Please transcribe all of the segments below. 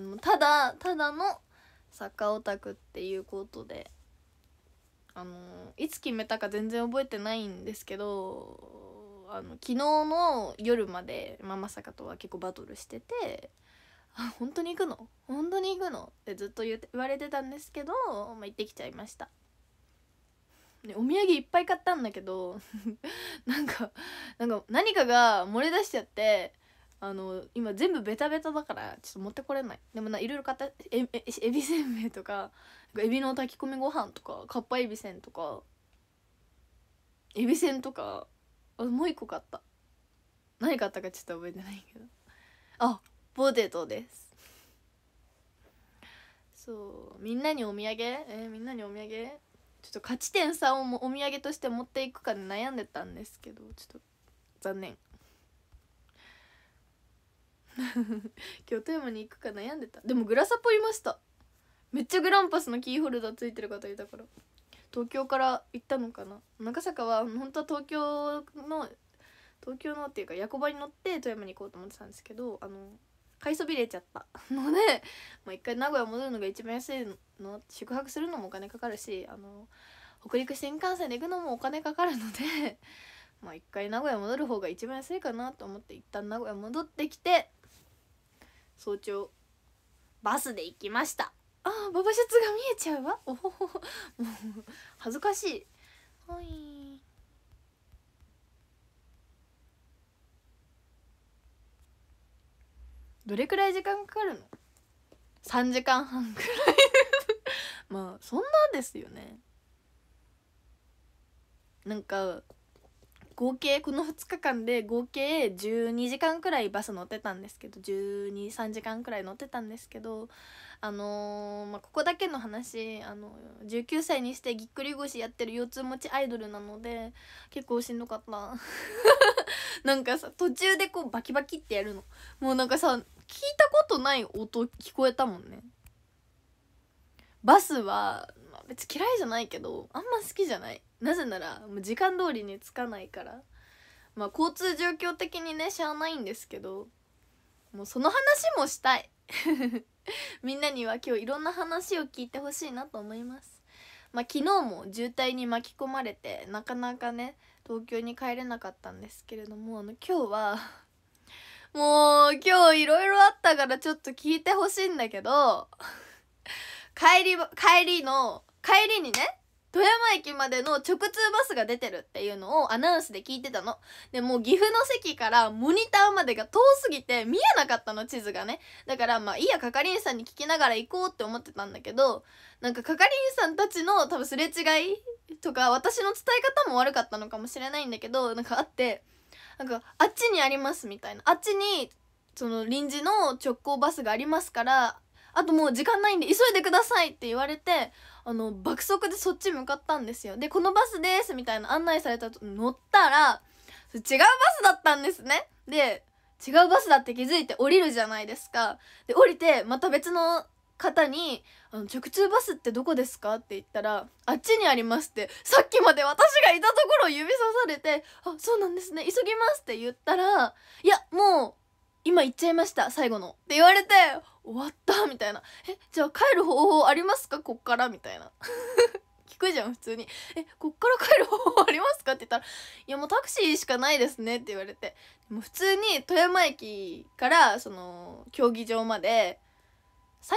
のただただのサッカーオタクっていうことであのいつ決めたか全然覚えてないんですけどあの昨日の夜までママさかとは結構バトルしてて「あ本当に行くの本当に行くの?」ってずっと言われてたんですけど、まあ、行ってきちゃいました。お土産いっぱい買ったんだけど なんかなんか何かが漏れ出しちゃってあの今全部ベタベタだからちょっと持ってこれないでもないろいろ買ったえええびせんべいとかえびの炊き込みご飯とかかっぱえびせんとかえびせんとかあもう一個買った何買ったかちょっと覚えてないけどあポテトですそうみんなにお土産えー、みんなにお土産ちょっと勝ち点差をお土産として持っていくかで悩んでたんですけどちょっと残念今日富山に行くか悩んでたでもグラサポいましためっちゃグランパスのキーホルダーついてる方いたから東京から行ったのかな中坂は本当は東京の東京のっていうか役場に乗って富山に行こうと思ってたんですけどあの買いそびれちゃったので、ま一回名古屋戻るのが一番安いの宿泊するのもお金かかるしあの北陸新幹線で行くのもお金かかるので ま一回名古屋戻る方が一番安いかなと思って一旦名古屋戻ってきて早朝バスで行きましたああババシャツが見えちゃうわおほほもう恥ずかしいはいどれくらい時間かかるの3時間半くらいまあそんなんですよねなんか合計この2日間で合計12時間くらいバス乗ってたんですけど123時間くらい乗ってたんですけどあのー、まあ、ここだけの話あの19歳にしてぎっくり腰やってる腰痛持ちアイドルなので結構しんどかった なんかさ途中でこうバキバキってやるのもうなんかさ聞いたことない音聞こえたもんねバスは別嫌いじゃないけどあんま好きじゃないなぜならもう時間通りに着かないからまあ交通状況的にねしゃあないんですけどもうその話もしたい みんなには今日いろんな話を聞いてほしいなと思いますまあ昨日も渋滞に巻き込まれてなかなかね東京に帰れなかったんですけれどもあの今日は もう今日いろいろあったからちょっと聞いてほしいんだけど帰り帰りの帰りにね富山駅までの直通バスが出てるっていうのをアナウンスで聞いてたの。で、もう岐阜の席からモニターまでが遠すぎて見えなかったの、地図がね。だからまあ、いいや、係員さんに聞きながら行こうって思ってたんだけど、なんか係員さんたちの多分すれ違いとか、私の伝え方も悪かったのかもしれないんだけど、なんかあって、なんか、あっちにありますみたいな。あっちに、その臨時の直行バスがありますから、あともう時間ないんで急いでくださいって言われて、あの爆速でそっち向かったんですよでこのバスですみたいな案内されたと乗ったら違うバスだったんですねで違うバスだって気づいて降りるじゃないですかで降りてまた別の方にあの「直通バスってどこですか?」って言ったら「あっちにあります」ってさっきまで私がいたところを指さされて「あそうなんですね急ぎます」って言ったら「いやもう今行っちゃいました最後の」って言われて終わったみたいな「えじゃあ帰る方法ありますかこっから」みたいな 聞くじゃん普通に「えこっから帰る方法ありますか?」って言ったら「いやもうタクシーしかないですね」って言われてもう普通に富山駅からその競技場まで3 4 0分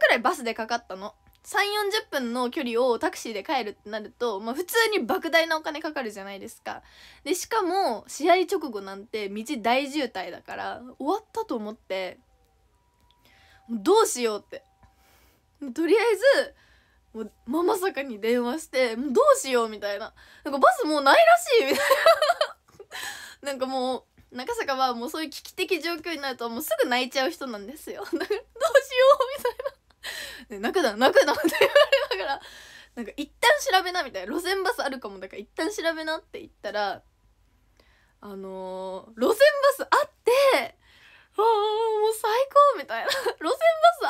くらいバスでかかったの。340分の距離をタクシーで帰るってなると、まあ、普通に莫大なお金かかるじゃないですかでしかも試合直後なんて道大渋滞だから終わったと思ってどうしようってとりあえずもうママ坂に電話してもうどうしようみたいななんかバスもうないらしいみたいな なんかもう中坂はもうそういう危機的状況になるともうすぐ泣いちゃう人なんですよ どうしようみたいなね、泣くな泣くなって言われながらなんか一旦調べなみたいな路線バスあるかもだから一旦調べなって言ったらあのー、路線バスあってああもう最高みたいな路線バ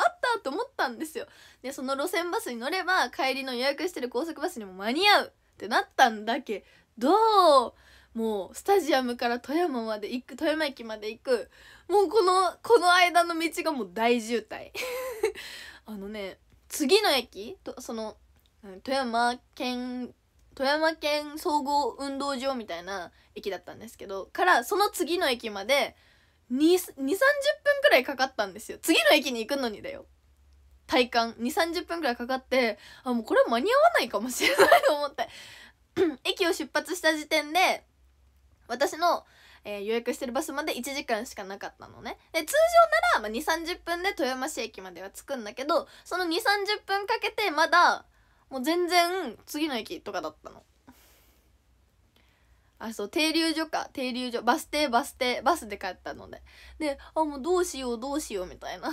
スあったと思ったんですよでその路線バスに乗れば帰りの予約してる高速バスにも間に合うってなったんだけどもうスタジアムから富山まで行く富山駅まで行くもうこのこの間の道がもう大渋滞 あのね次の駅とその富山県富山県総合運動場みたいな駅だったんですけどからその次の駅まで230分くらいかかったんですよ次の駅に行くのにだよ体感230分くらいかかってあもうこれ間に合わないかもしれないと思って 駅を出発した時点で私のえー、予約してるバスまで1時間しかなかったのねで通常なら、まあ、2 3 0分で富山市駅までは着くんだけどその2 3 0分かけてまだもう全然次の駅とかだったのあそう停留所か停留所バス停バス停バスで帰ったのでであもうどうしようどうしようみたいな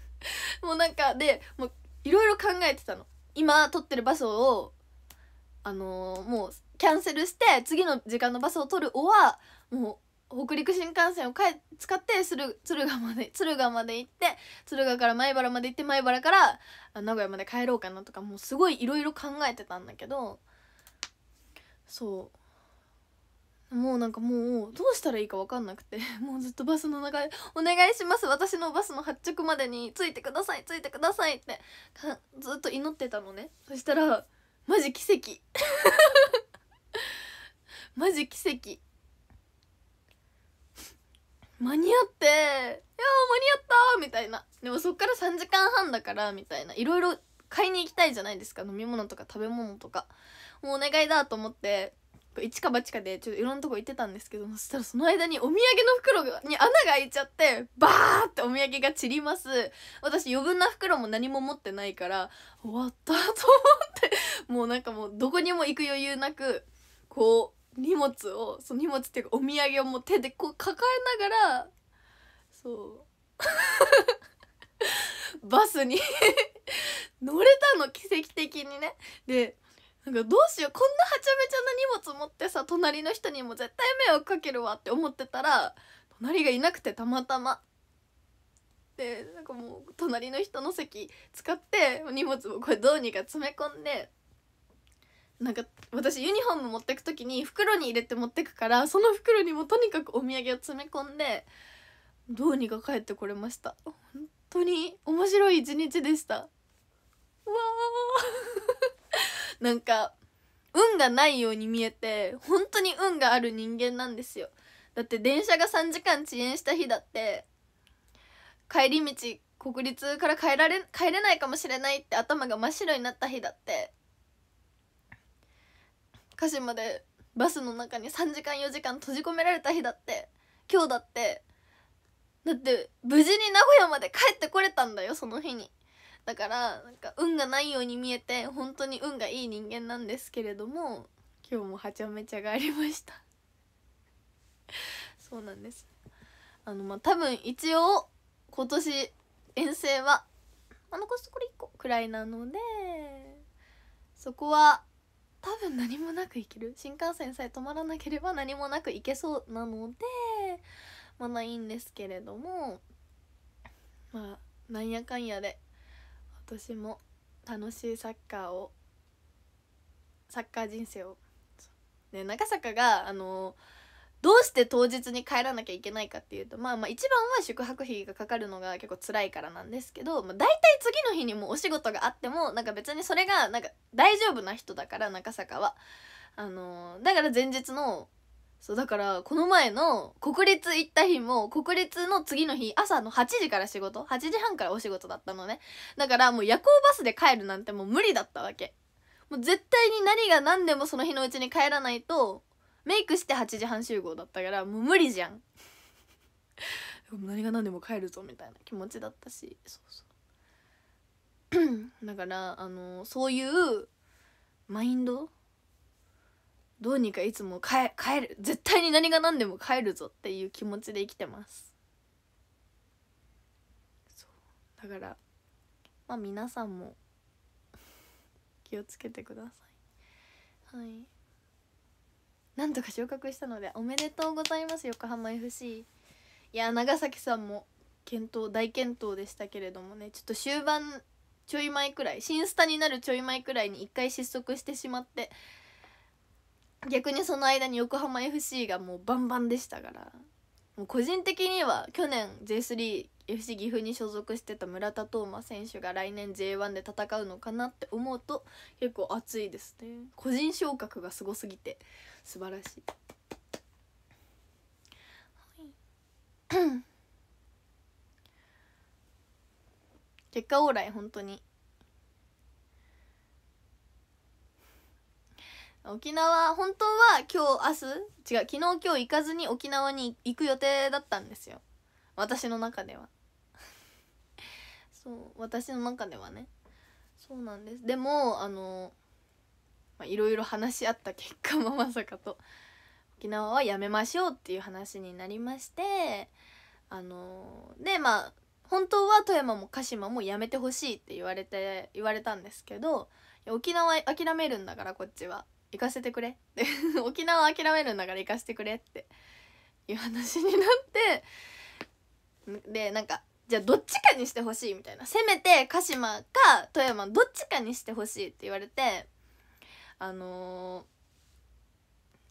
もうなんかでもういろいろ考えてたの今撮ってるバスをあのー、もうキャンセルして次の時間のバスを取るおはもう北陸新幹線をかえ使ってる敦賀まで敦賀まで行って敦賀から米原まで行って米原から名古屋まで帰ろうかなとかもうすごいいろいろ考えてたんだけどそうもうなんかもうどうしたらいいか分かんなくて もうずっとバスの中で「お願いします私のバスの発着までについてくださいついてください」ってずっと祈ってたのねそしたらマジ奇跡 マジ奇跡間に合って「いや間に合った!」みたいなでもそっから3時間半だからみたいないろいろ買いに行きたいじゃないですか飲み物とか食べ物とかもうお願いだと思って一か八かでちょっといろんなとこ行ってたんですけどそしたらその間にお土産の袋に穴が開いちゃってバーってお土産が散ります私余分な袋も何も持ってないから終わったと思ってもうなんかもうどこにも行く余裕なくこう荷物をその荷物っていうかお土産をもう手でこう抱えながらそう バスに 乗れたの奇跡的にねでなんかどうしようこんなはちゃめちゃな荷物持ってさ隣の人にも絶対迷惑かけるわって思ってたら隣がいなくてたまたまでなんかもう隣の人の席使って荷物をこれどうにか詰め込んでなんか私ユニフォーム持ってく時に袋に入れて持ってくからその袋にもとにかくお土産を詰め込んでどうにか帰ってこれました本当に面白い一日でしたわ なんか運がないように見えて本当に運がある人間なんですよだって電車が3時間遅延した日だって帰り道国立から帰られ帰れないかもしれないって頭が真っ白になった日だって鹿島でバスの中に3時間4時間閉じ込められた日だって今日だってだって無事に名古屋まで帰ってこれたんだよその日にだからなんか運がないように見えて本当に運がいい人間なんですけれども今日もはちゃめちゃがありました そうなんですあのまあ多分一応今年遠征はあのコストこれ1個くらいなのでそこは多分何もなく行ける新幹線さえ止まらなければ何もなく行けそうなのでまあないんですけれどもまあなんやかんやで私も楽しいサッカーをサッカー人生を、ね、長坂があのーどうして当日に帰らなきゃいけないかっていうとまあまあ一番は宿泊費がかかるのが結構辛いからなんですけど、まあ、大体次の日にもお仕事があってもなんか別にそれがなんか大丈夫な人だから中坂は。あのー、だから前日のそうだからこの前の国立行った日も国立の次の日朝の8時から仕事8時半からお仕事だったのねだからもう夜行バスで帰るなんてもう無理だったわけもう絶対に何が何でもその日のうちに帰らないとメイクして8時半集合だったからもう無理じゃん何が何でも帰るぞみたいな気持ちだったしそうそう だからあのそういうマインドどうにかいつも帰帰る絶対に何が何でも帰るぞっていう気持ちで生きてますだからまあ皆さんも気をつけてくださいはいなんとか昇格したのでおめでとうございます横浜 FC いや長崎さんも検討大健闘でしたけれどもねちょっと終盤ちょい前くらい新スタになるちょい前くらいに一回失速してしまって逆にその間に横浜 FC がもうバンバンでしたからもう個人的には去年 J3FC 岐阜に所属してた村田斗真選手が来年 J1 で戦うのかなって思うと結構熱いですね個人昇格がすごすぎて素晴らしい。結果オーライ本当に沖縄本当は今日明日違う昨日今日行かずに沖縄に行く予定だったんですよ私の中ではそう私の中ではねそうなんですでもあのいろいろ話し合った結果も まさかと沖縄はやめましょうっていう話になりましてあのでまあ本当は富山も鹿島もやめてほしいって言われて言われたんですけど沖縄諦めるんだからこっちは行かせてくれって 沖縄諦めるんだから行かせてくれっていう話になってでなんかじゃあどっちかにしてほしいみたいなせめて鹿島か富山どっちかにしてほしいって言われてあの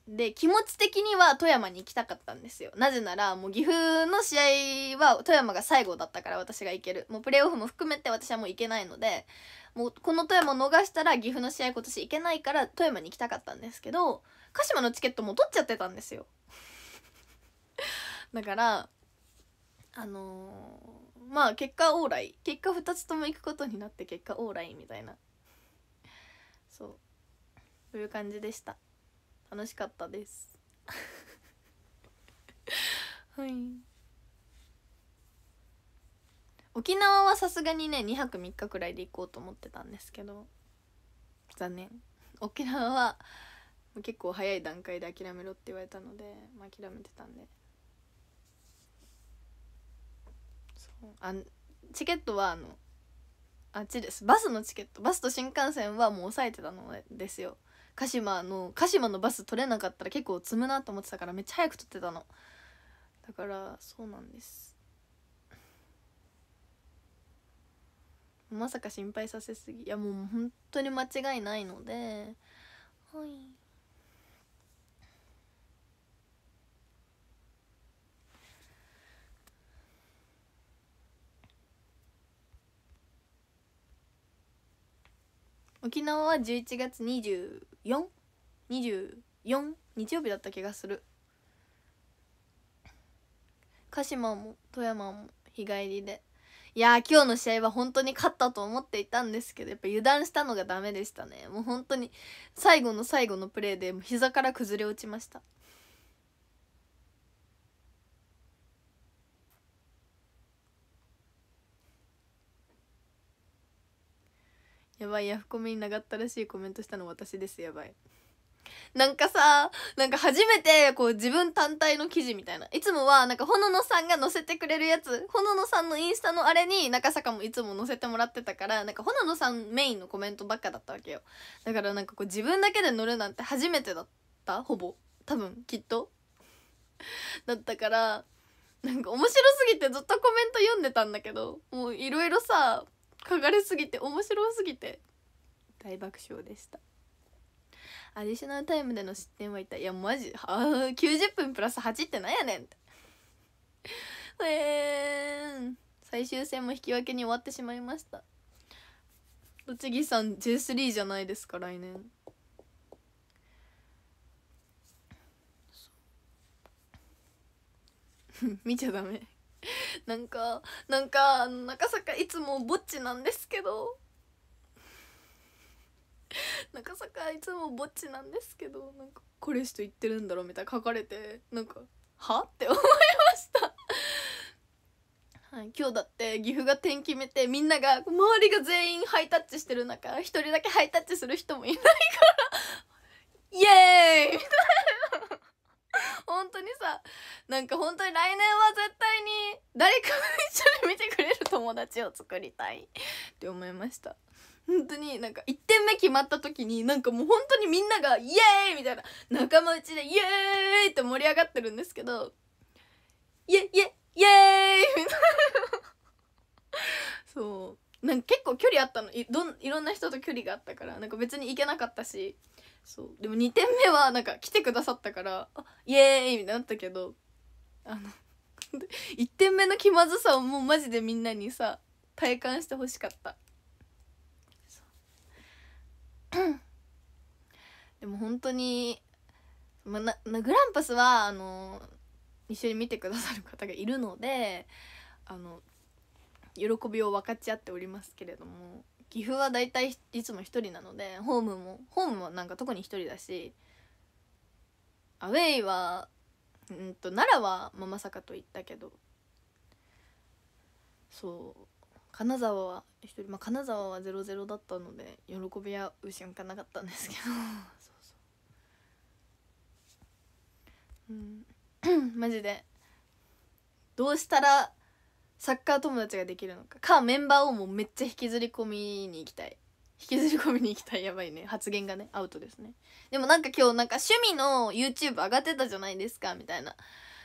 ー、で気持ち的には富山に行きたかったんですよなぜならもう岐阜の試合は富山が最後だったから私が行けるもうプレーオフも含めて私はもう行けないのでもうこの富山を逃したら岐阜の試合今年行けないから富山に行きたかったんですけど鹿島のチケットも取っちゃってたんですよ だからあのー、まあ結果オーライ結果2つとも行くことになって結果オーライみたいなという感じでした楽しかったです はい沖縄はさすがにね2泊3日くらいで行こうと思ってたんですけど残念沖縄は結構早い段階で諦めろって言われたので、まあ、諦めてたんでそうあチケットはあのあっちですバスのチケットバスと新幹線はもう抑えてたのですよ鹿島の鹿島のバス取れなかったら結構積むなと思ってたからめっちゃ早く取ってたのだからそうなんですまさか心配させすぎいやもう本当に間違いないのではい沖縄は11月20 2424日曜日だった気がする鹿島も富山も日帰りでいや今日の試合は本当に勝ったと思っていたんですけどやっぱ油断したのがダメでしたねもう本当に最後の最後のプレーでも膝から崩れ落ちましたやばいヤフコメに長ったらしいコメントしたの私ですやばいなんかさなんか初めてこう自分単体の記事みたいないつもはなんかほののさんが載せてくれるやつほののさんのインスタのあれに中坂もいつも載せてもらってたからなんかほののさんメインのコメントばっかだったわけよだからなんかこう自分だけで乗るなんて初めてだったほぼ多分きっとだったからなんか面白すぎてずっとコメント読んでたんだけどもういろいろさ書かれすぎて面白すぎて大爆笑でしたアディショナルタイムでの失点は痛たいやマジあ90分プラス8ってなんやねんってえ最終戦も引き分けに終わってしまいました栃木さん J3 じゃないですか来年 見ちゃダメなんかなんか中坂いつもぼっちなんですけど 中坂いつもぼっちなんですけどなんかこれ人言ってるんだろみたいな書かれてなんかはって思いましたはい、今日だって岐阜が点決めてみんなが周りが全員ハイタッチしてる中一人だけハイタッチする人もいないからイエーイみたいな本当にさなんか本当に来年は絶対に誰かが一緒に見てくれる友達を作りたいって思いました本当になんか1点目決まった時になんかもう本当にみんながイエーイみたいな仲間内でイエーイって盛り上がってるんですけどイエイエイエーイみたいなそうなんか結構距離あったのいどんいろんな人と距離があったからなんか別に行けなかったしそうでも2点目はなんか来てくださったから「あイエーイ!」みたいになったけどあの1点目の気まずさをもうマジでみんなにさ体感してほしかったでも本当に、ま、なグランパスはあの一緒に見てくださる方がいるのであの喜びを分かち合っておりますけれども岐阜は大体いつも1人なのでホームもホームもなんか特に1人だしアウェイはうんと奈良は、まあ、まさかと言ったけどそう金沢は1人、まあ、金沢は0-0だったので喜び合う瞬間なかったんですけどそうそううんマジでどうしたらサッカー友達ができるのかかメンバーをもうめっちゃ引きずり込みに行きたい引きずり込みに行きたいやばいね発言がねアウトですねでもなんか今日なんか趣味の YouTube 上がってたじゃないですかみたいな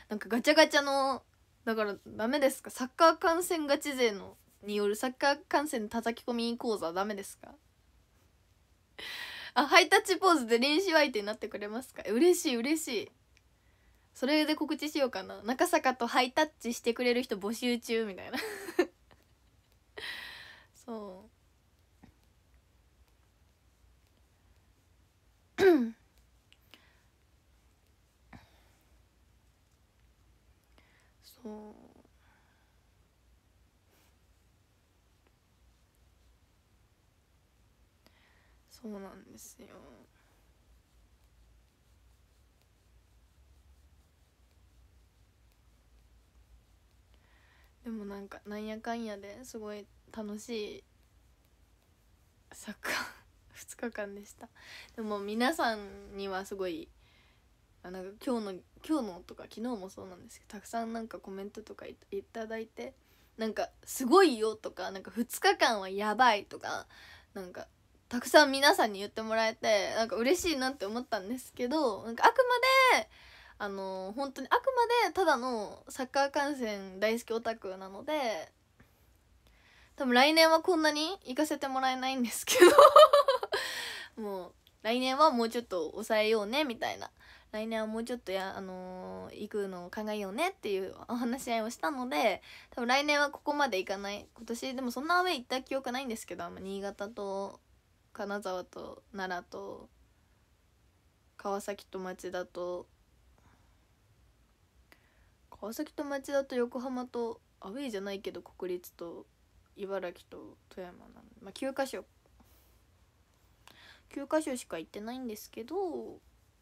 なんかガチャガチャのだからダメですかサッカー観戦ガチ勢のによるサッカー観戦叩き込み講座ダメですかあハイタッチポーズで練習相手になってくれますか嬉しい嬉しいそれで告知しようかな中坂とハイタッチしてくれる人募集中みたいな そうそうそうなんですよでもなんかなんやかんやですごい楽しいサッカー2日間でしたでも皆さんにはすごいなんか今日の今日のとか昨日もそうなんですけどたくさんなんかコメントとかいただいてなんか「すごいよ」とか「なんか2日間はやばい」とかなんかたくさん皆さんに言ってもらえてなんか嬉しいなって思ったんですけどなんかあくまであの本当にあくまでただのサッカー観戦大好きオタクなので多分来年はこんなに行かせてもらえないんですけどもう来年はもうちょっと抑えようねみたいな来年はもうちょっとや、あのー、行くのを考えようねっていうお話し合いをしたので多分来年はここまで行かない今年でもそんなアウェ行った記憶ないんですけど新潟と金沢と奈良と川崎と町田と川崎と町田と横浜とアウェイじゃないけど国立と茨城と富山なで、まあ9か所9か所しか行ってないんですけど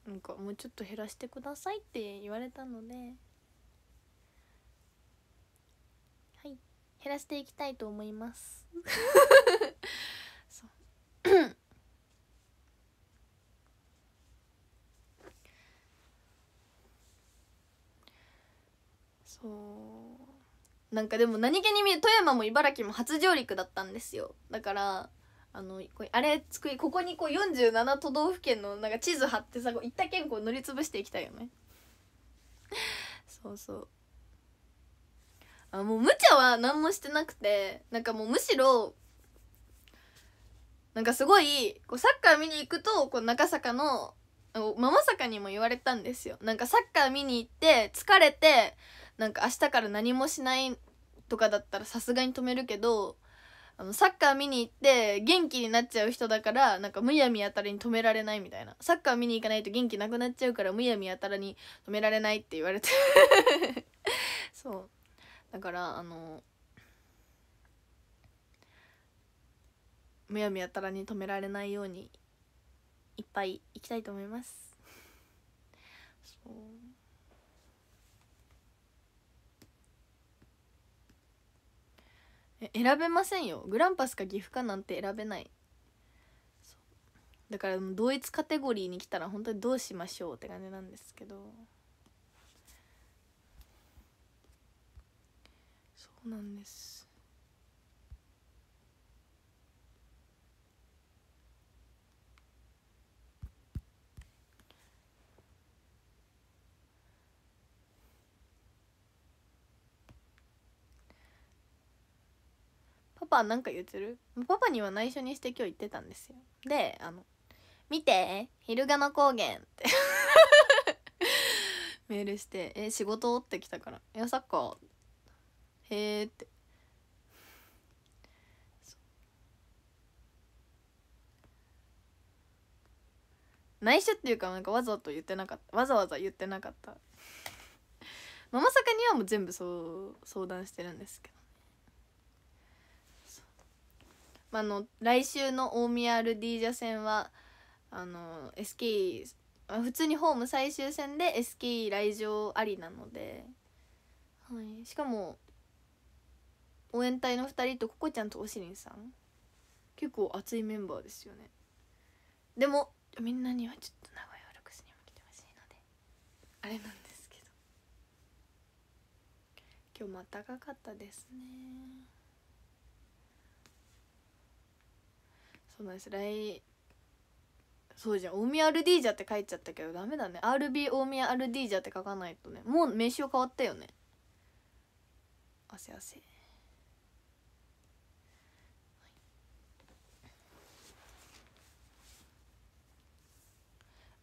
なんかもうちょっと減らしてくださいって言われたのではい減らしていきたいと思います そう なんかでも何気に富山も茨城も初上陸だったんですよだからあのこれあれ作りここにこう47都道府県のなんか地図貼ってさ行った県こう塗りつぶしていきたいよねそうそうあもう無茶は何もしてなくてなんかもうむしろなんかすごいこうサッカー見に行くとこう中坂のママ坂にも言われたんですよなんかサッカー見に行って疲れてなんか明日から何もしないとかだったらさすがに止めるけどあのサッカー見に行って元気になっちゃう人だからなんかむやみやたらに止められないみたいなサッカー見に行かないと元気なくなっちゃうからむやみやたらに止められないって言われて そうだからあのむやみやたらに止められないようにいっぱい行きたいと思いますそうえ選べませんよグランパスか岐阜かなんて選べないだから同一カテゴリーに来たら本当にどうしましょうって感じなんですけどそうなんですパパなんか言ってるパパには内緒にして今日言ってたんですよであの「見て昼がの高原」って メールして「え仕事?」って来たから「いやサッカー」へえって内緒っていうかなんかわざと言ってなかったわざわざ言ってなかったママ坂にはもう全部そう相談してるんですけどあの来週の大宮ルディージャ戦はあの SK 普通にホーム最終戦で SK 来場ありなので、はい、しかも応援隊の2人とココちゃんとおしりんさん結構熱いメンバーですよねでもみんなにはちょっと名古屋ルクスにも来てほしいのであれなんですけど今日も暖かかったですねそうなんです来そうじゃん大宮アルディージャって書いちゃったけどダメだね RB 大宮アルディージャって書かないとねもう名刺変わったよね汗汗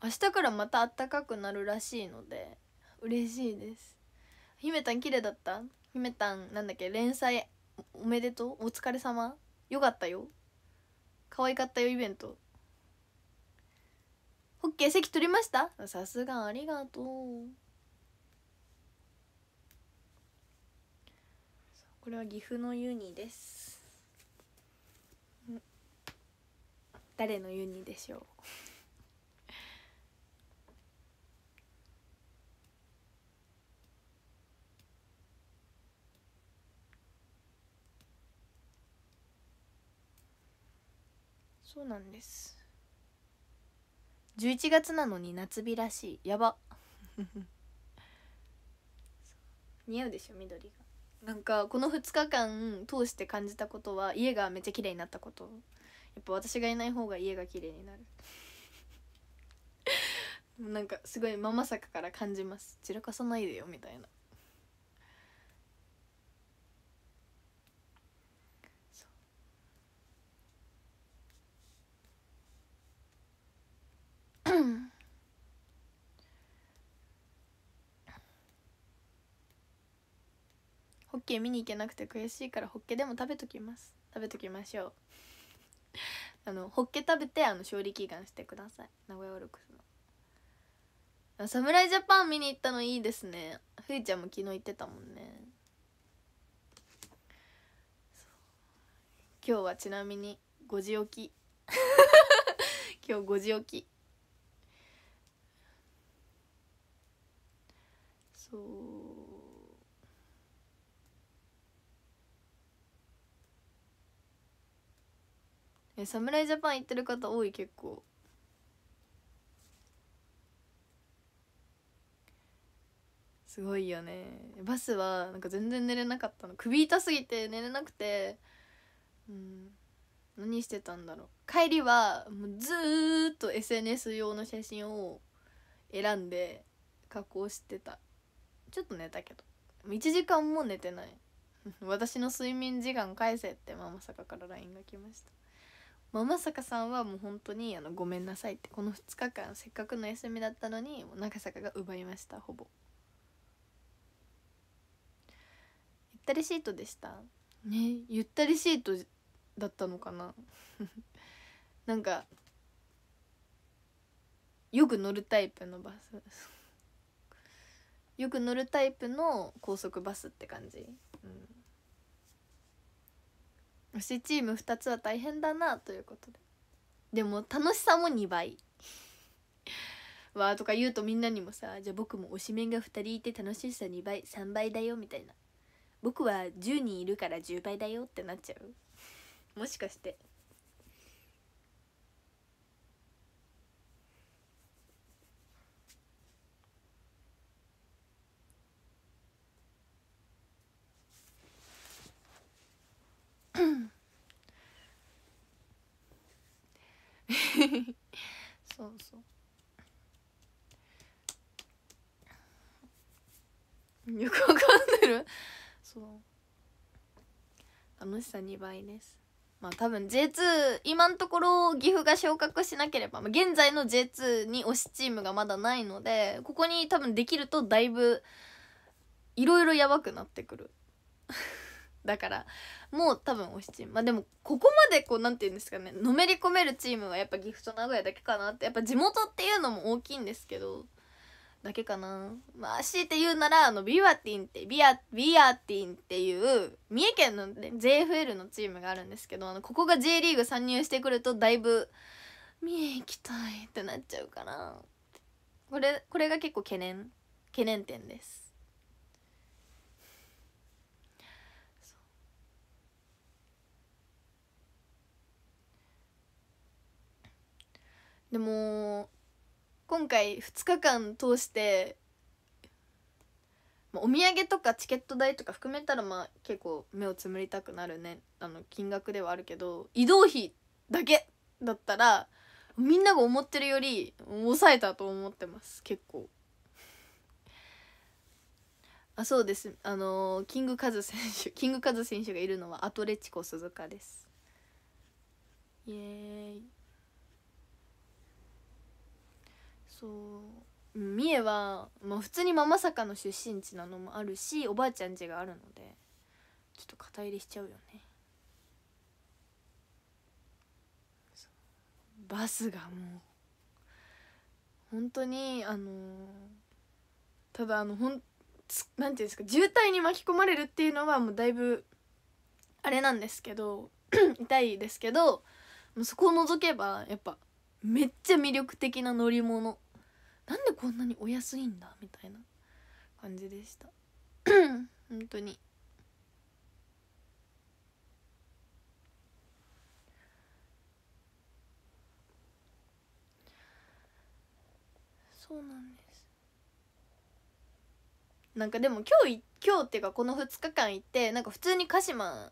明日からまた暖かくなるらしいので嬉しいですひめたん綺麗だった姫たんなんだっけ連載おめでとうお疲れ様よかったよ可愛かったよイベントホッケー席取りましたさすがありがとうこれは岐阜のユニです誰のユニでしょうそうなんです11月なのに夏日らしいやば 似合うでしょ緑がなんかこの2日間通して感じたことは家がめっちゃ綺麗になったことやっぱ私がいない方が家が綺麗になる なんかすごいままさから感じます散らかさないでよみたいなうんホッケー見に行けなくて悔しいからホッケでも食べときます食べときましょう あのホッケ食べてあの勝利祈願してください名古屋オルクスの侍ジャパン見に行ったのいいですねふいちゃんも昨日行ってたもんね今日はちなみに5時起き 今日5時起きそうえ侍ジャパン行ってる方多い結構すごいよねバスはなんか全然寝れなかったの首痛すぎて寝れなくてうん何してたんだろう帰りはもうずーっと SNS 用の写真を選んで加工してたちょっと寝たけど1時間も寝てない 私の睡眠時間返せってママサカから LINE が来ましたママサカさんはもう本当にあのごめんなさいってこの2日間せっかくの休みだったのにもう坂が奪いましたほぼゆったりシートでしたねゆったりシートだったのかな なんかよく乗るタイプのバスよく乗るタイプの高速バスって感じ、うん、推しチーム2つは大変だなということででも楽しさも2倍わーとか言うとみんなにもさじゃあ僕も推しメンが2人いて楽しさ2倍3倍だよみたいな僕は10人いるから10倍だよってなっちゃうもしかしてそうそうよくわかんでるそう楽しさ2倍ですまあ多分 J2 今のところ岐阜が昇格しなければ、まあ、現在の J2 に推しチームがまだないのでここに多分できるとだいぶいろいろやばくなってくるだからもう多分推しチームまあでもここまでこうなんて言うんですかねのめり込めるチームはやっぱギフト名古屋だけかなってやっぱ地元っていうのも大きいんですけどだけかなまあ強いて言うならあのビワティンってビアビアティンっていう三重県の、ね、JFL のチームがあるんですけどあのここが J リーグ参入してくるとだいぶ三重行きたいってなっちゃうかなこれこれが結構懸念懸念点ですでも今回2日間通してお土産とかチケット代とか含めたらまあ結構目をつむりたくなるねあの金額ではあるけど移動費だけだったらみんなが思ってるより抑えたと思ってます結構あそうですあのー、キングカズ選手 キングカズ選手がいるのはアトレチコ鈴鹿ですイエーイそう三重は、まあ、普通にママ坂の出身地なのもあるしおばあちゃん家があるのでちょっと肩入れしちゃうよねバスがもう本当にあのー、ただあのほんなんていうんですか渋滞に巻き込まれるっていうのはもうだいぶあれなんですけど 痛いですけどそこを除けばやっぱめっちゃ魅力的な乗り物なんでこんなにお安いんだみたいな感じでした 本当にそうなんですなんかでも今日今日っていうかこの2日間行ってなんか普通に鹿島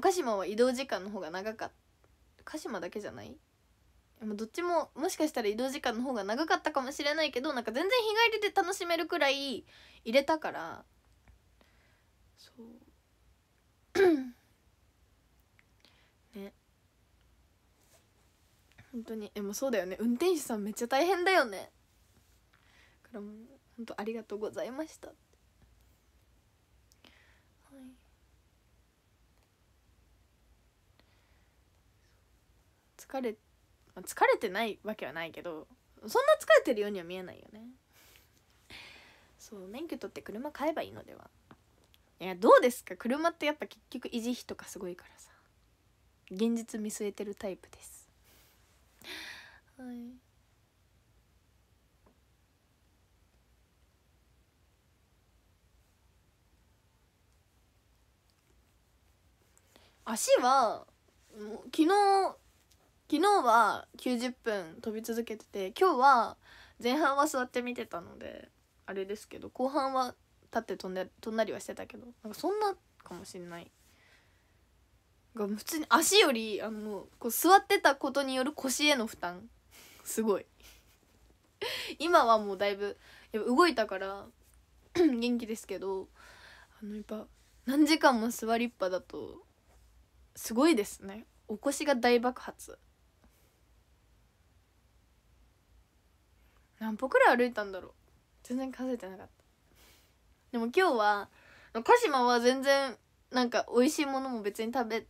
鹿島は移動時間の方が長かった鹿島だけじゃないどっちももしかしたら移動時間の方が長かったかもしれないけどなんか全然日帰りで楽しめるくらい入れたからそう ね本当にえもうそうだよね運転手さんめっちゃ大変だよねだからもう本当ありがとうございました疲れて疲れてないわけはないけどそんな疲れてるようには見えないよねそう免許取って車買えばいいのではいやどうですか車ってやっぱ結局維持費とかすごいからさ現実見据えてるタイプですはい足は昨日昨日は90分飛び続けてて今日は前半は座って見てたのであれですけど後半は立って飛んで飛んだりはしてたけどなんかそんなかもしんないが普通に足よりあのこう座ってたことによる腰への負担すごい今はもうだいぶやっぱ動いたから 元気ですけどあのやっぱ何時間も座りっぱだとすごいですねお腰が大爆発何歩くらい歩いたんだろう全然数えてなかったでも今日は鹿島は全然なんか美味しいものも別に食べ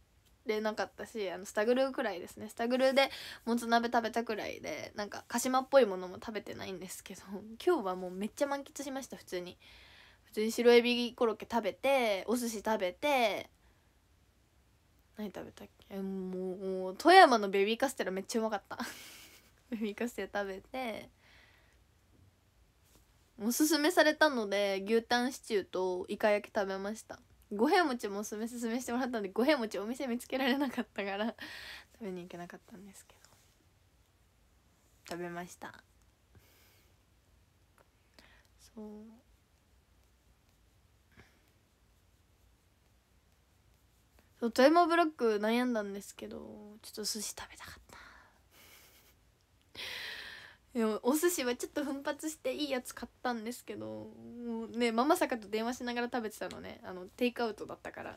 れなかったしあのスタグルくらいですねスタグルでもつ鍋食べたくらいでなんか鹿島っぽいものも食べてないんですけど今日はもうめっちゃ満喫しました普通に普通に白エビコロッケ食べてお寿司食べて何食べたっけもう富山のベビーカステラめっちゃうまかった ベビーカステラ食べておすすめされたので牛タンシチューとイカ焼き食べました五平餅もおすすめすめしてもらったんで五平餅お店見つけられなかったから食べに行けなかったんですけど食べましたそうそう富山ブロック悩んだんですけどちょっと寿司食べたかったでもお寿司はちょっと奮発していいやつ買ったんですけどもうねママかと電話しながら食べてたのねあのテイクアウトだったから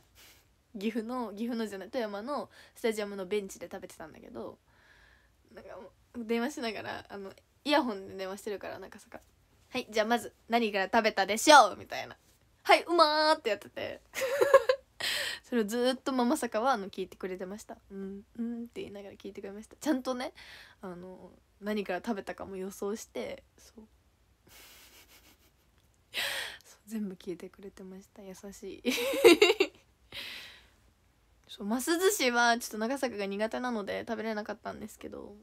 岐阜の岐阜のじゃない富山のスタジアムのベンチで食べてたんだけどなんか電話しながらあのイヤホンで電話してるからなんかさか「はいじゃあまず何から食べたでしょう」みたいな「はいうまー」ってやってて それをずっとママかはあの聞いてくれてました「うんうん」って言いながら聞いてくれましたちゃんとねあの何から食べたかも予想してそう全部聞いてくれてました優しいそうます寿司はちょっと長崎が苦手なので食べれなかったんですけど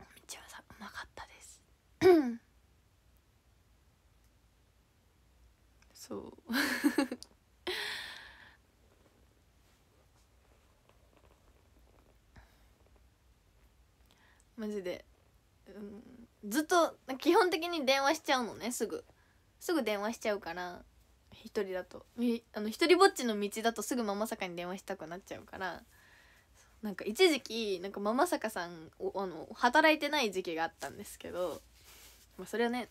めちゃうまかったですそうマジで、うん、ずっと基本的に電話しちゃうのねすぐすぐ電話しちゃうから一人だとあの一人ぼっちの道だとすぐママ坂に電話したくなっちゃうからなんか一時期なんかママ坂さんあの働いてない時期があったんですけど、まあ、それはね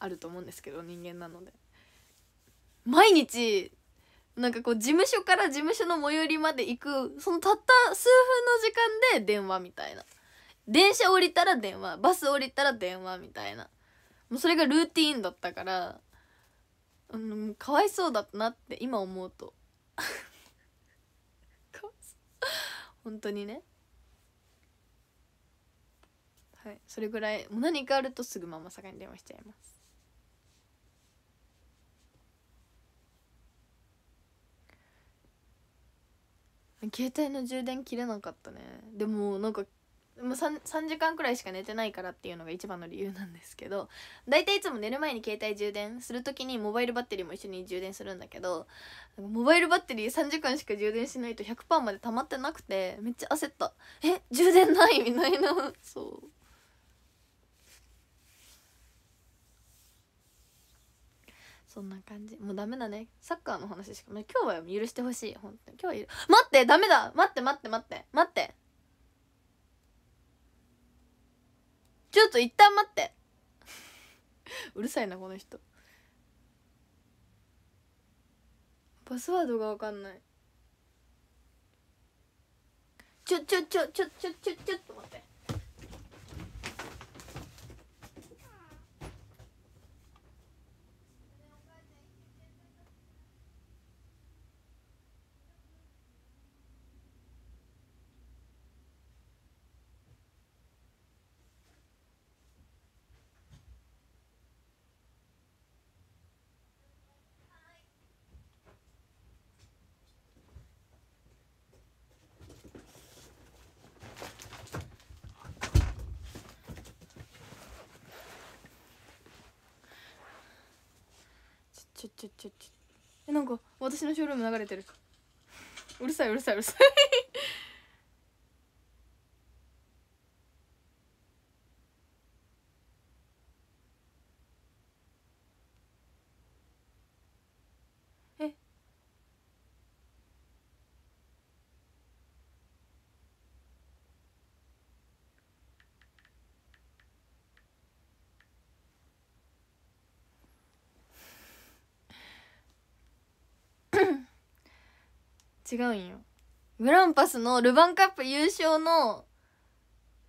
あると思うんですけど人間なので毎日なんかこう事務所から事務所の最寄りまで行くそのたった数分の時間で電話みたいな電車降りたら電話バス降りたら電話みたいなもうそれがルーティーンだったから、うん、かわいそうだったなって今思うと かわいそう本当にねはいそれぐらいもう何かあるとすぐママさかに電話しちゃいます携帯の充電切れなかったねでもなんかもう 3, 3時間くらいしか寝てないからっていうのが一番の理由なんですけど大体いつも寝る前に携帯充電する時にモバイルバッテリーも一緒に充電するんだけどモバイルバッテリー3時間しか充電しないと100%まで溜まってなくてめっちゃ焦ったえ充電ないみたいなそうそんな感じもうダメだねサッカーの話しか今日は許してほしい本当に今日は待ってダメだ待って待って待って待ってちょっと一旦待って うるさいなこの人パスワードが分かんないちょちょちょちょちょちょちょっと待ってちょちょちょちょえなんか私のショールーム流れてるうるさいうるさいうるさい違うんよグランパスのルヴァンカップ優勝の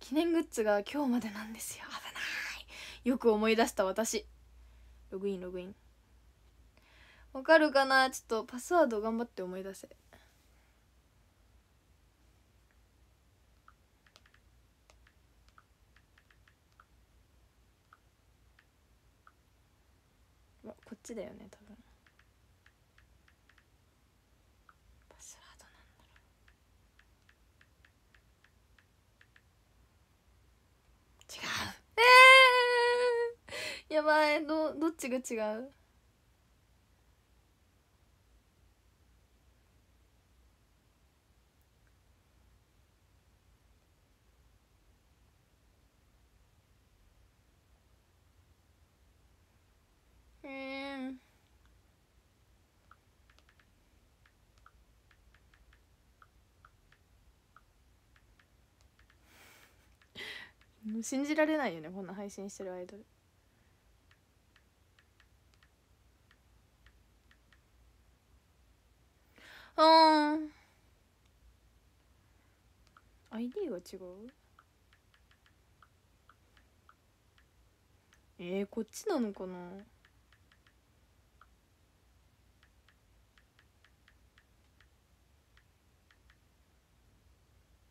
記念グッズが今日までなんですよ危ないよく思い出した私ログインログインわかるかなちょっとパスワード頑張って思い出せこっちだよねえー、やばいどどっちが違ううん。信じられないよねこんな配信してるアイドルうん ID が違うえー、こっちなのかな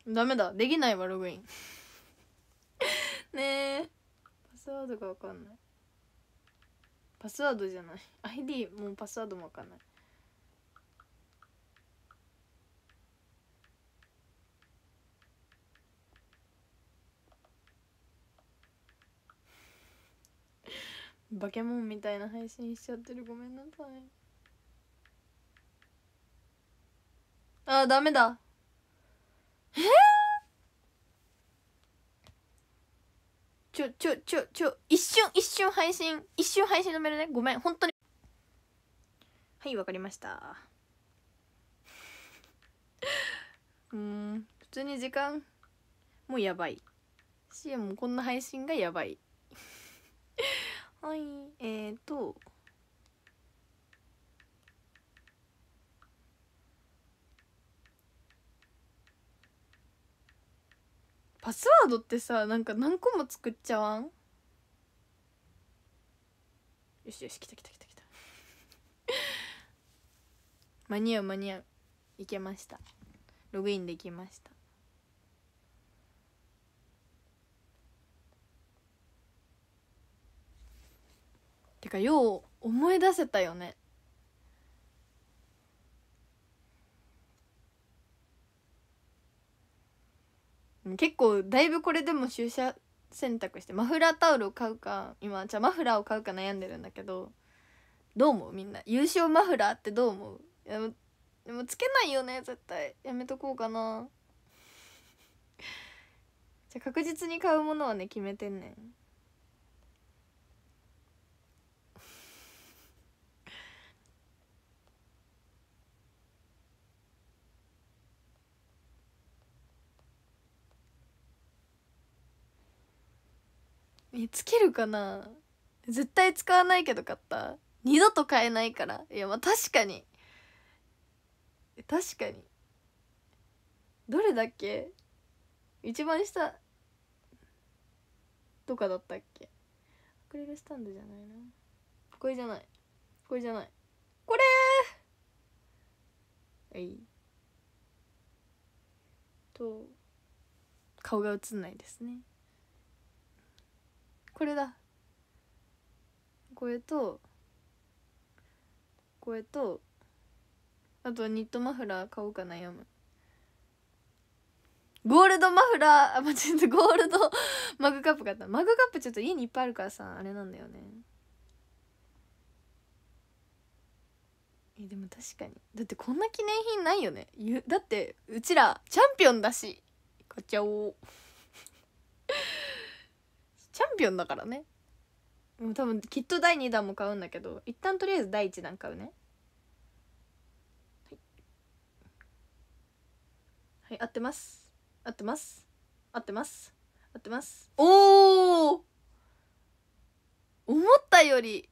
ダメだできないわログイン ねえパスワードが分かんないパスワードじゃない ID もうパスワードも分かんないバケモンみたいな配信しちゃってるごめんなさいあーダメだえーちょちょちょちょ一瞬一瞬配信一瞬配信止めるねごめん本当にはいわかりました うん普通に時間もうやばい CM もこんな配信がやばい はいえーとパスワードってさなんか何個も作っちゃわんよしよし来た来た来た来た 間に合う間に合ういけましたログインできましたてかよう思い出せたよね結構だいぶこれでも就職選択してマフラータオルを買うか今じゃあマフラーを買うか悩んでるんだけどどう思うみんな優勝マフラーってどう思うでもでもつけないよね絶対やめとこうかな じゃあ確実に買うものはね決めてんねん見つけるかな絶対使わないけど買った二度と買えないからいやまあ確かに確かにどれだっけ一番下とかだったっけアクリルスタンドじゃないなこれじゃないこれじゃないこれはいと顔が映んないですねこれだこれとこれとあとはニットマフラー買おうか悩むゴールドマフラーあ間違えたゴールドマグカップ買ったマグカップちょっと家にいっぱいあるからさあれなんだよねえでも確かにだってこんな記念品ないよねだってうちらチャンピオンだしガチャう。ピオンだからねでも多分きっと第2弾も買うんだけど一旦とりあえず第1弾買うねはい、合ってます。合ってます。合ってます。合ってます。おお思ったより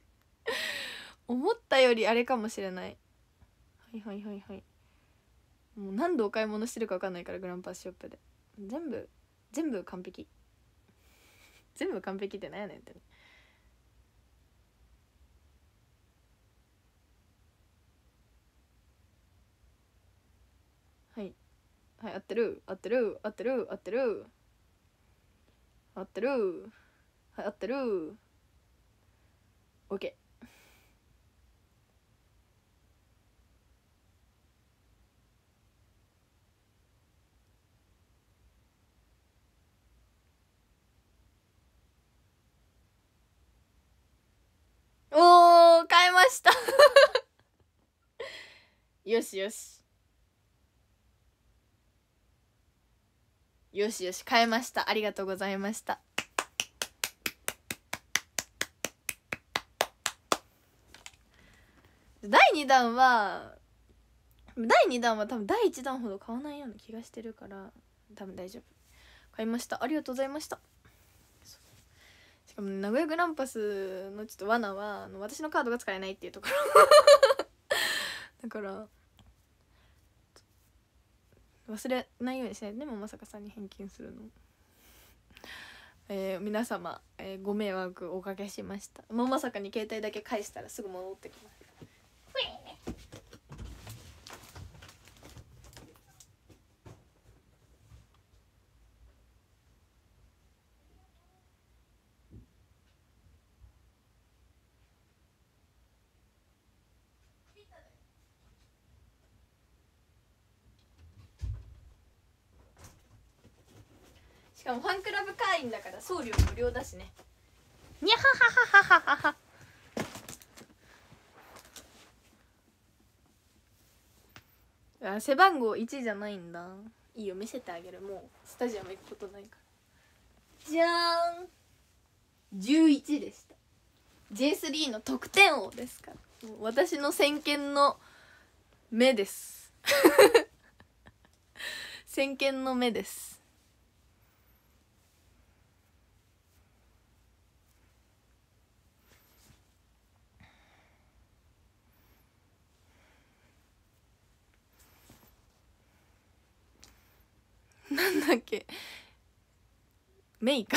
思ったよりあれかもしれない。はいはいはいはい。もう何度お買い物してるか分かんないからグランパスショップで。全部、全部完璧。全部完璧ってなんやねんって、はいはい合ってる合ってる合ってる合ってる合ってるはい合ってる OK 変えました よしよしよしよし変えましたありがとうございました第2弾は第2弾は多分第1弾ほど買わないような気がしてるから多分大丈夫買いましたありがとうございましたかも名古屋グランパスのちょっと罠はあの私のカードが使えないっていうところ だから忘れないようにしないでもまさかさんに返金するの。えー、皆様、えー、ご迷惑おかけしましたもうまさかに携帯だけ返したらすぐ戻ってきますかもファンクラブ会員だから送料無料だしねにゃははははははあ背番号1じゃないんだいいよ見せてあげるもうスタジアム行くことないからじゃーん11でした J3 の得点王ですから私の先見の目です先見の目ですだっけメイか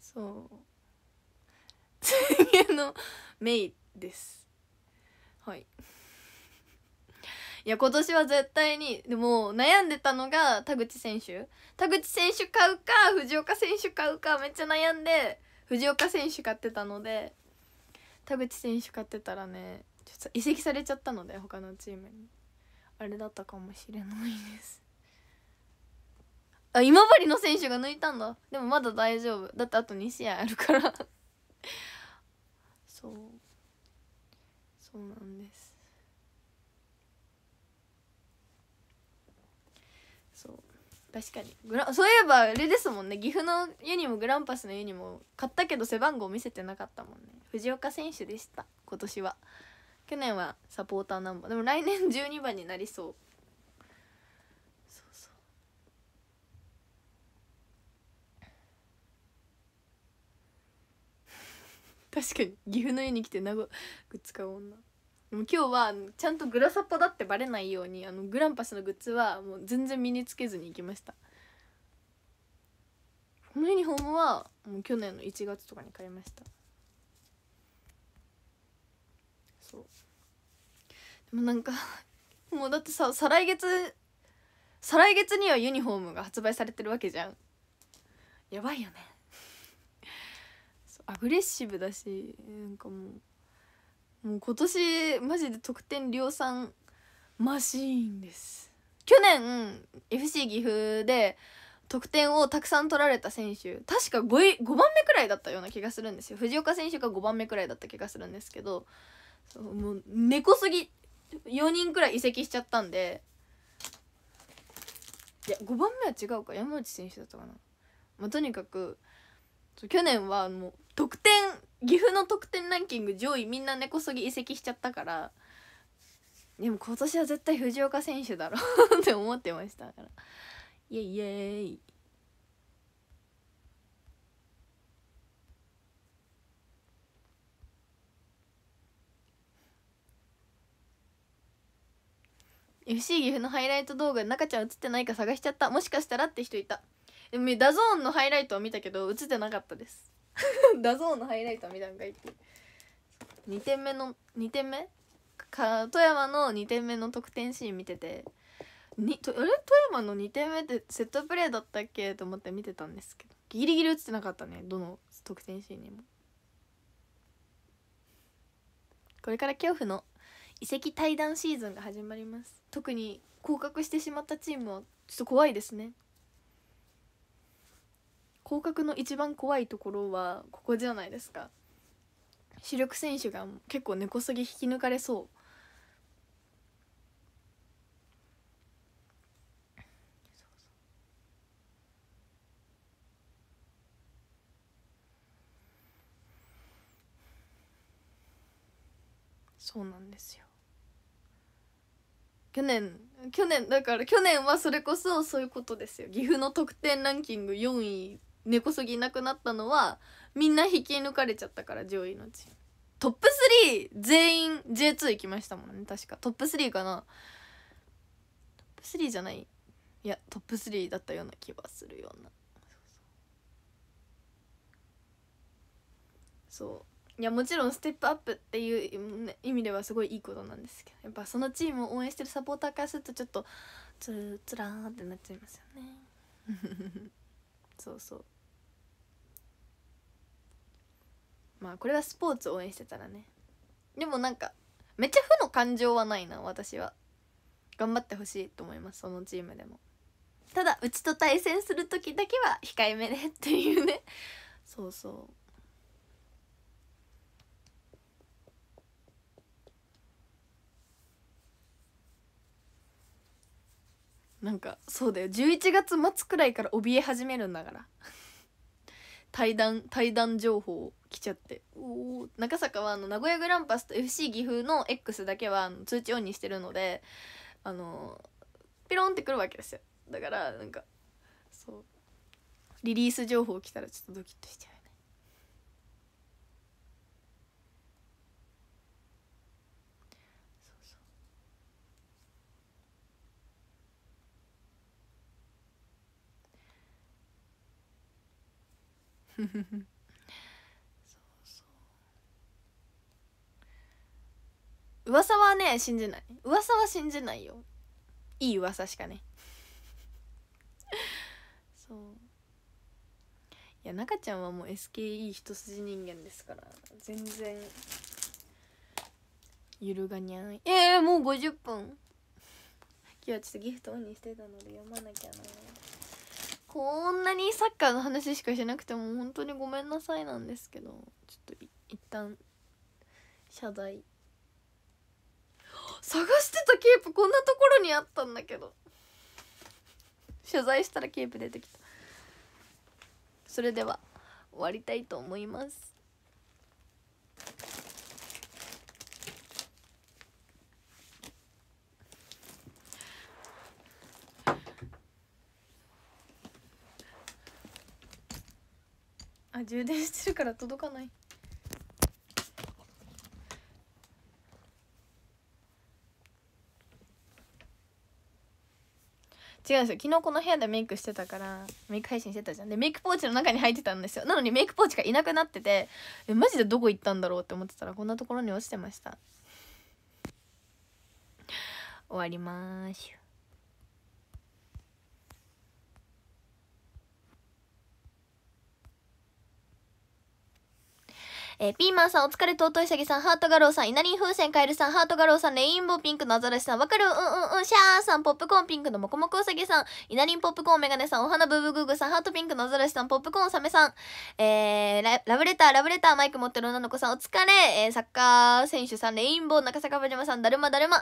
そう水源のメイですはいいや今年は絶対にでも悩んでたのが田口選手田口選手買うか藤岡選手買うかめっちゃ悩んで藤岡選手買ってたので田口選手買ってたらねちょっと移籍されちゃったので他のチームにあれだったかもしれないですあ今治の選手が抜いたんだでもまだ大丈夫だってあと2試合あるから そうそうなんですそう確かにグラそういえばあれですもんね岐阜のユニもグランパスのユニも買ったけど背番号見せてなかったもんね藤岡選手でした今年は去年はサポーターナンバーでも来年12番になりそう確かに岐阜の家に来て名古 グッズ買う女でも今日はちゃんとグラサッパだってバレないようにあのグランパスのグッズはもう全然身につけずに行きましたこのユニフォームはもう去年の1月とかに買いましたそうでもなんか もうだってさ再来月再来月にはユニフォームが発売されてるわけじゃんやばいよねアグレッシブだしなんかもうもう今年マジで得点量産マシーンです去年 FC 岐阜で得点をたくさん取られた選手確か 5, 5番目くらいだったような気がするんですよ藤岡選手が5番目くらいだった気がするんですけどそうもう猫すぎ4人くらい移籍しちゃったんでいや5番目は違うか山内選手だったかな、まあ、とにかく去年はもう得点岐阜の得点ランキング上位みんな根こそぎ移籍しちゃったからでも今年は絶対藤岡選手だろうって思ってましたからイエイイエイ FC 岐阜のハイライト動画で中ちゃん映ってないか探しちゃったもしかしたらって人いたでもダゾーンのハイライトは見たけど映ってなかったです ダゾーンのハイライト見たんかいって2点目の2点目か富山の2点目の得点シーン見ててにとあれ富山の2点目ってセットプレーだったっけと思って見てたんですけどギリギリ打ってなかったねどの得点シーンにもこれから恐怖の移籍対談シーズンが始まります特に降格してしまったチームはちょっと怖いですね広角の一番怖いところはここじゃないですか主力選手が結構根こそぎ引き抜かれそうそうなんですよ去年去年だから去年はそれこそそういうことですよ岐阜の得点ランキング4位根こそぎいなくなったのはみんな引き抜かれちゃったから上位のチームトップ3全員 J2 行きましたもんね確かトップ3かなトップ3じゃないいやトップ3だったような気はするようなそういやもちろんステップアップっていう意味ではすごいいいことなんですけどやっぱそのチームを応援してるサポーターからするとちょっとつるつらーってなっちゃいますよね そうそうまあこれはスポーツ応援してたらねでもなんかめっちゃ負の感情はないな私は頑張ってほしいと思いますそのチームでもただうちと対戦する時だけは控えめでっていうねそうそうなんかそうだよ11月末くらいから怯え始めるんだから対談対談情報来ちゃってお中坂はあの名古屋グランパスと FC 岐阜の X だけはあの通知オンにしてるのであのピロンってくるわけですよだからなんかそうリリース情報来たらちょっとドキッとしちゃう。そうそう噂はね信じない噂は信じないよいい噂しかね そういや中ちゃんはもう SKE 一筋人間ですから全然ゆるがにゃいえー、もう50分今日はちょっとギフトオンにしてたので読まなきゃなこんなにサッカーの話しかしなくても本当にごめんなさいなんですけどちょっと一旦謝罪 探してたケープこんなところにあったんだけど謝罪したらケープ出てきたそれでは終わりたいと思います充電してるから届かない違う昨日この部屋でメイクしてたからメイク配信してたじゃんでメイクポーチの中に入ってたんですよなのにメイクポーチがいなくなっててえマジでどこ行ったんだろうって思ってたらこんなところに落ちてました終わりまーすえー、ピーマンさん、お疲れ、尊いさぎさん、ハートガローさん、稲荷風船カエルさん、ハートガローさん、レインボーピンクのアザラシさん、わかるうんうんうん、シャーさん、ポップコーンピンクのもこもこウさぎさん、稲荷ポップコーンメガネさん、お花ブーブーグーグーさん、ハートピンクのアザラシさん、ポップコーンサメさん、えー、ラブレター、ラブレター、マイク持ってる女の子さん、お疲れ、えー、サッカー選手さん、レインボー、中坂パジャマさん、だるまだるま、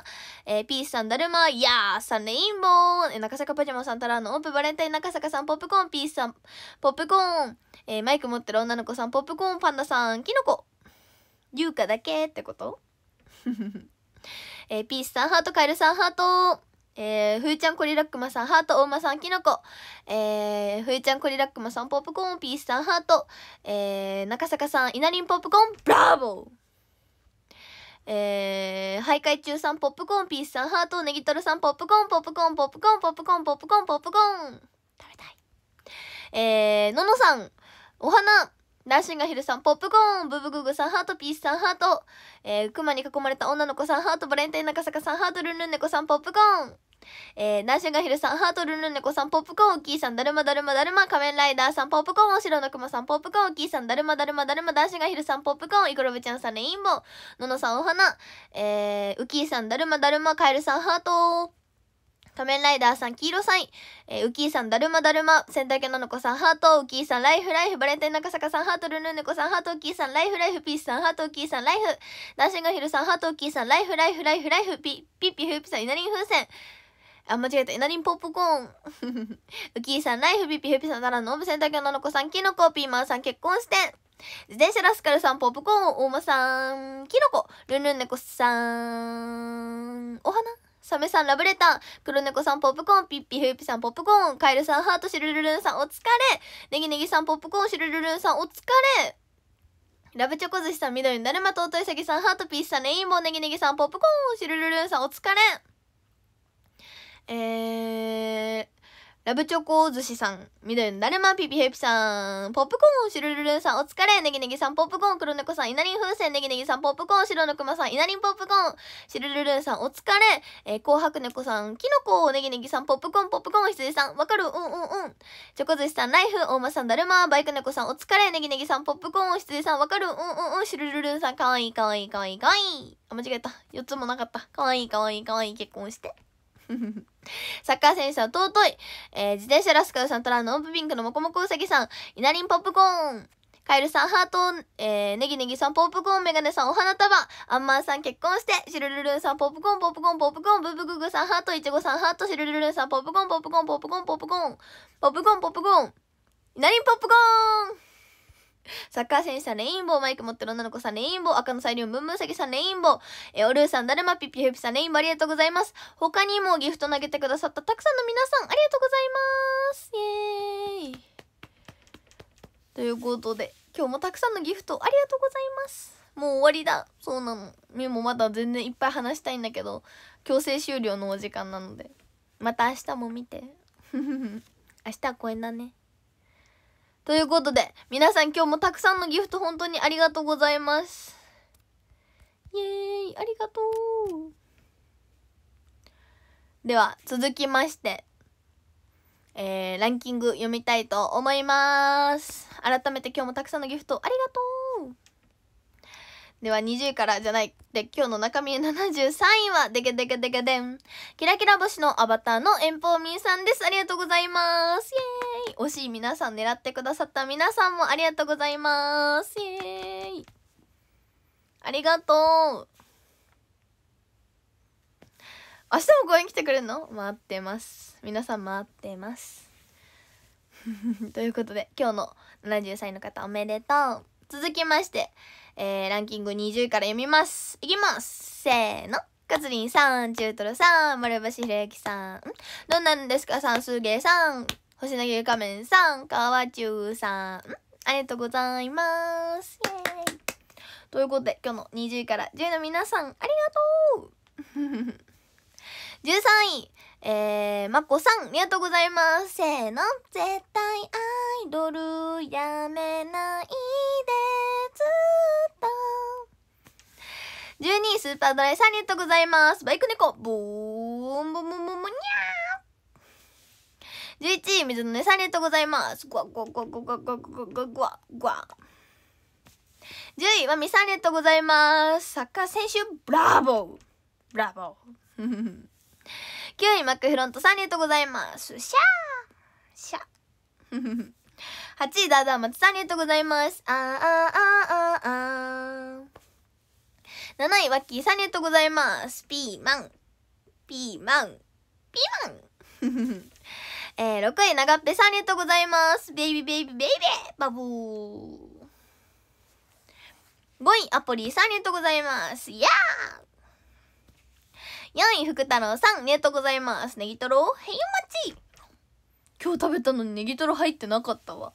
えー、ピースさん、だるま、やーさん、レインボー、えー、中坂パジャマさん、たらのオープバレンタイン中坂さん、ポップコーン、ピースさん、ポップコーン、えー、マイク持ってる女の子さん、ポップコーン、パンダさん、キノ優香だけってことえー、ピースさんハートカエルさんハートえー、ふーちゃんコリラックマさんハートうまさんきのこえー、ふーちゃんコリラックマさんポップコーンピースさんハートえー、中坂さんいなりんポップコーンブラボーえー、徘徊中さん、ポップコーン、ピースさん、ハート、ネギトロさん、ポップコーン、ポップコーン、ポップコーン、ポップコーン、ポップコーン、ポップコーン。食べたい。えー、ののさん、お花、ダッシンガヒルさん、ポップコーン、ブブググさん、ハートピースさん、ハート、えー、熊に囲まれた女の子さん、ハート、バレンタイン中坂さん、ハート、ルンルン猫さん、ポップコーン。えー、ダンシュガヒルさん、ハートルルネコさん、ポップコーン、キーさん、だるまだるまだるま、仮面ライダーさん、ポップコーン、お城のまさん、ポップコーン、キーさん、だるまだるまだるま、ダンシュガヒルさん、ポップコーン、イコロブちゃんさん、レインボー、ののさん、お花、えー、ウキーさん、だるまだるま、カエルさん、ハート仮面ライダーさん、黄色サイン。えー、ウキーさん、だるまだるま。濯竹ののこさん、ハート。ウキーさん、ライフライフ。バレンタイン中坂さん、ハート。ルルネコさん、ハート。ウキーさん、ライフライフ。ピースさん、ハート。ウキーさん、ライフ。ダンシングヒルさん、ハート。ウキーさん、ライフライフ、ライフライフ。ピ、ピッピフープさん、イナリン風船。あ、間違えた。イナリンポップコーン。ウキーさん、ライフ。ピッピフーピさん、ならの、オブ濯竹ののこさん、キノコ。ピーマンさん、結婚して。自転車ラスカルさん、ポップコーン、大間さん、キノコ、ルンルンネコさん、お花サメさんラブレタン、黒猫さんポップコーン、ピッピフーピさんポップコーン、カエルさんハート、シルルルンさんお疲れ、ネギネギさんポップコーン、シルルルンさんお疲れ、ラブチョコ寿司さん、緑のだるま、とうといさぎさん、ハートピースさん、レインボー、ネギネギさん、ポップコーン、シルルルンさんお疲れ、えー、ラブチョコ寿司さん、緑のだるまピピヘピさん、ポップコーンしるるるさん、お疲れ、ネギネギさん、ポップコーン黒猫さん、いなりん風船、ネギネギさん、ポップコーン白の熊さん、いなりんポップコーン、しるるるさん、お疲れ、えー、紅白猫さん、きのこ、ネギネギさん、ポップコーン、ポップコーン羊さん、わかる、うんうんうん。チョコ寿司さん、ライフ、大間さん、だるま、バイク猫さん、お疲れ、ネギネギさん、ポップコーン羊さん、わかる、うんうんうん、しるるるさん、かわいいかわいいかわいいかわいい。あ、間違えた。4つもなかった。かわいいかわいいかわいい結婚して。サッカー選手は尊い、えー、自転車ラスカルさんとランのオープピンクのもこもこうさぎさん、いなりんポップコーン、カエルさんハート、えー、ネギネギさんポップコーン、メガネさんお花束、アンマーさん結婚して、シルルルンさんポップコーン、ポップコーン、ポップコーン、ブブググさんハート、イチゴさんハート、シルルルンさんポップコーン、ポップコーン、ポップコーン、ポップコーン、ポップコーン、ポップコーン、ポップコーン、いなりんポップコーン サッカー選手さん、レインボー、マイク持ってる女の子さん、レインボー、赤のサイリウム、ブンブンサギさん、レインボー、えー、おるーさん、だるま、ピッピヘピさん、レインボー、ありがとうございます。他にもギフト投げてくださったたくさんの皆さん、ありがとうございます。イエーイ。ということで、今日もたくさんのギフトありがとうございます。もう終わりだ。そうなの。みもまだ全然いっぱい話したいんだけど、強制終了のお時間なので。また明日も見て。明日は公演だね。ということで、皆さん今日もたくさんのギフト本当にありがとうございます。イエーイ、ありがとう。では、続きまして、えー、ランキング読みたいと思います。改めて今日もたくさんのギフトありがとう。では20位からじゃないで今日の中身73位はでけでけでけでんキラキラ星のアバターの遠方みーさんですありがとうございますイエーイ惜しい皆さん狙ってくださった皆さんもありがとうございますイエーイありがとう明日も公園来てくれるの待ってます皆さん待ってます ということで今日の73位の方おめでとう続きまして、えー、ランキング20位から読みます。いきますせーのカズリンさん、中トロさん、丸橋ひろゆきさん、どんなんですかさん、すげーさん、星野牛仮面さん、川うさん、ありがとうございます。ということで、今日の20位から10位の皆さん、ありがとう !13 位、えー、まこさん、ありがとうございます。せーの。絶対アイドルやめないで、ずっと。12位、スーパードライさん、ありがとうございます。バイク猫、ボーン、ボンボンボンボン、にゃー。11位、水野ねさん、ありがとうございます。ぐわぐわぐわぐわぐわぐわぐわぐわぐわ。10位、まみさん、ありがとうございます。サッカー選手、ブラボー。ブラボー。9位、マックフロントさんありがとうございます。シャーシャ ー8位、ダーダー松さんありがとうございます。あーあーあーあー。あー7位、ワッキーさんありがとうございます。ピーマン。ピーマン。ピーマン えー、6位、長っぺさんありがとうございます。ベイビーベイビーベイビーバブー。5位、アポリーさんありがとうございます。ヤー4位福太郎さんありがとうございますネギトロへいまち今日食べたのにネギトロ入ってなかったわ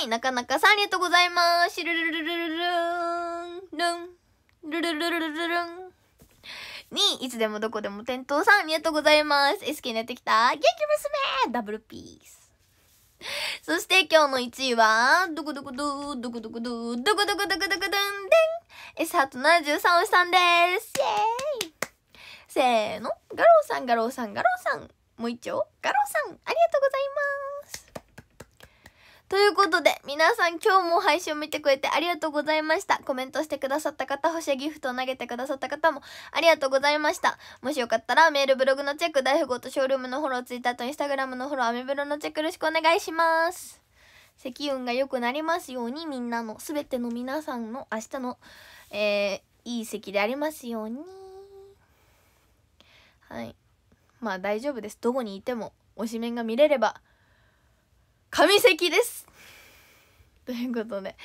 3位なかなかさんありがとうございますシルルルルルルンルンルルルルルルルン2位いつでもどこでも店頭さんありがとうございます SK になってきた元気娘ダブルピースそして今日の1位は、どこどこどどこどこどどこどこどこどこどんでん !S ハート73推しさんですイェーイせーのガローさんガローさんガローさんもう一丁ガローさんありがとうございますということで皆さん今日も配信を見てくれてありがとうございましたコメントしてくださった方星ギフトを投げてくださった方もありがとうございましたもしよかったらメールブログのチェック大富豪とショールームのフォローツイッターとインスタグラムのフォローアメブロのチェックよろしくお願いします積運が良くなりますようにみんなの全ての皆さんの明日の、えー、いい席でありますように。はいまあ大丈夫ですどこにいても推しメンが見れれば神席です ということで、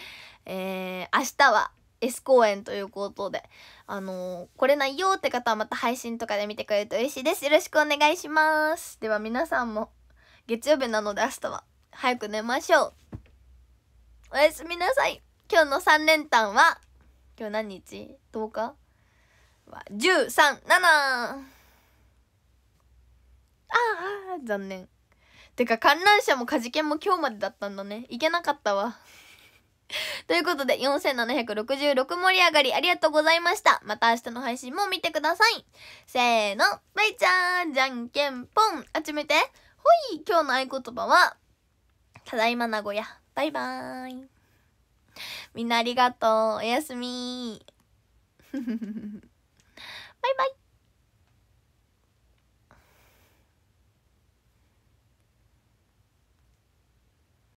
えー、明日は S 公演ということで、あのー、来れないよって方はまた配信とかで見てくれると嬉しいです。よろしくお願いします。では皆さんも月曜日なので明日は早く寝ましょう。おやすみなさい。今日の3連単は、今日何日 ?10 日は ?13、7! ああ残念てか観覧車もカジケンも今日までだったんだね行けなかったわ ということで4766盛り上がりありがとうございましたまた明日の配信も見てくださいせーのバイちゃんじゃんけんぽんあっちてほい今日の合言葉はただいま名古屋バイバーイみんなありがとうおやすみ バイバイ